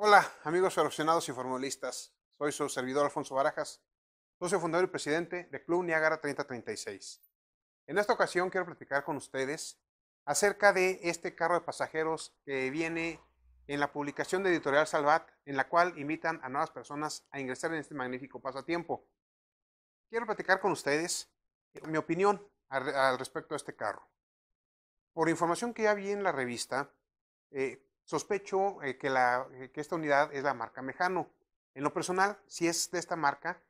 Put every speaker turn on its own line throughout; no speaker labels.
Hola, amigos aficionados y formulistas. Soy su servidor Alfonso Barajas, socio fundador y presidente del Club Niágara 3036. En esta ocasión quiero platicar con ustedes acerca de este carro de pasajeros que viene en la publicación de Editorial Salvat, en la cual invitan a nuevas personas a ingresar en este magnífico pasatiempo. Quiero platicar con ustedes eh, mi opinión al respecto de este carro. Por información que ya vi en la revista, eh, Sospecho eh, eh, que, esta unidad es la marca Mejano. En lo personal, si es de esta marca,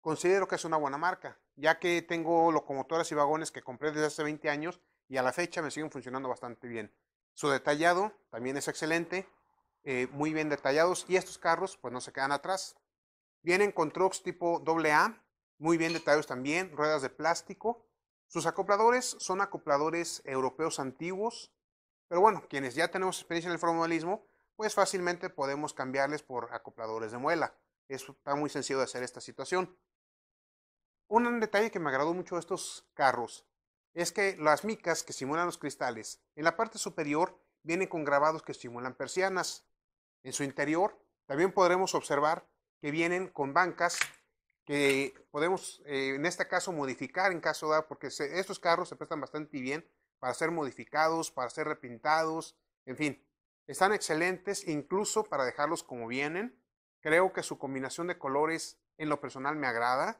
considero que es una buena marca, ya que tengo locomotoras y vagones que compré desde hace 20 años y a la fecha me siguen funcionando bastante bien. Su detallado también es excelente, eh, muy bien detallados y estos carros pues no se quedan atrás. Vienen con trucks tipo AA, muy bien detallados también, ruedas de plástico. Sus acopladores son acopladores europeos antiguos, pero bueno, quienes ya tenemos experiencia en el formalismo, pues fácilmente podemos cambiarles por acopladores de muela. Eso está muy sencillo de hacer esta situación. Un detalle que me agradó mucho de estos carros es que las micas que simulan los cristales, en la parte superior vienen con grabados que simulan persianas. En su interior también podremos observar que vienen con bancas que podemos eh, en este caso modificar en caso de, porque estos carros se prestan bastante bien para ser modificados, para ser repintados, en fin. Están excelentes incluso para dejarlos como vienen. Creo que su combinación de colores en lo personal me agrada.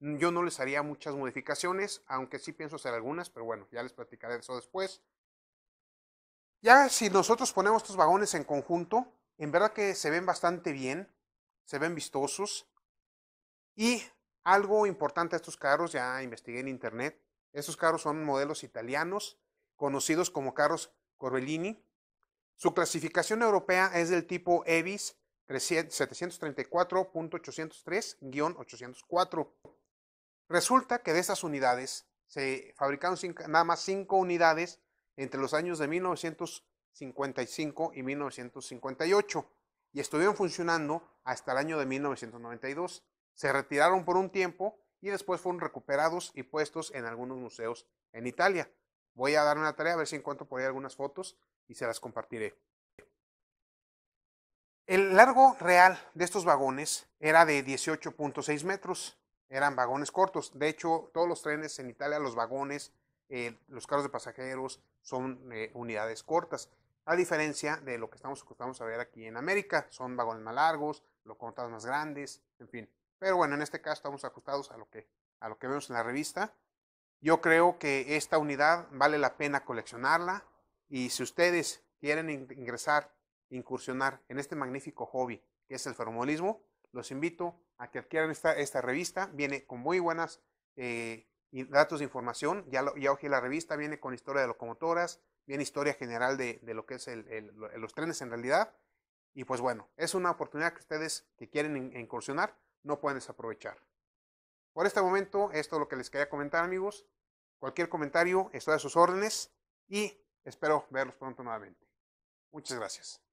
Yo no les haría muchas modificaciones, aunque sí pienso hacer algunas, pero bueno, ya les platicaré eso después. Ya si nosotros ponemos estos vagones en conjunto, en verdad que se ven bastante bien, se ven vistosos. Y algo importante a estos carros, ya investigué en internet, esos carros son modelos italianos, conocidos como carros Corbellini. Su clasificación europea es del tipo EVIS 734.803-804. Resulta que de esas unidades se fabricaron nada más cinco unidades entre los años de 1955 y 1958 y estuvieron funcionando hasta el año de 1992. Se retiraron por un tiempo y después fueron recuperados y puestos en algunos museos en Italia. Voy a dar una tarea a ver si encuentro por ahí algunas fotos y se las compartiré. El largo real de estos vagones era de 18.6 metros. Eran vagones cortos. De hecho, todos los trenes en Italia, los vagones, eh, los carros de pasajeros son eh, unidades cortas. A diferencia de lo que estamos acostumbrados a ver aquí en América, son vagones más largos, locomotoras más grandes, en fin. Pero bueno, en este caso estamos ajustados a lo que, a lo que vemos en la revista. Yo creo que esta unidad vale la pena coleccionarla y si ustedes quieren ingresar, incursionar en este magnífico hobby que es el ferromodelismo, los invito a que adquieran esta, esta revista. Viene con muy buenas eh, datos de información. Ya, lo, ya la revista, viene con historia de locomotoras, viene historia general de, de lo que es el, los trenes en realidad. Y pues bueno, es una oportunidad que ustedes que quieren incursionar, no pueden desaprovechar. Por este momento, esto es lo que les quería comentar, amigos. Cualquier comentario, estoy a sus órdenes y espero verlos pronto nuevamente. Muchas gracias.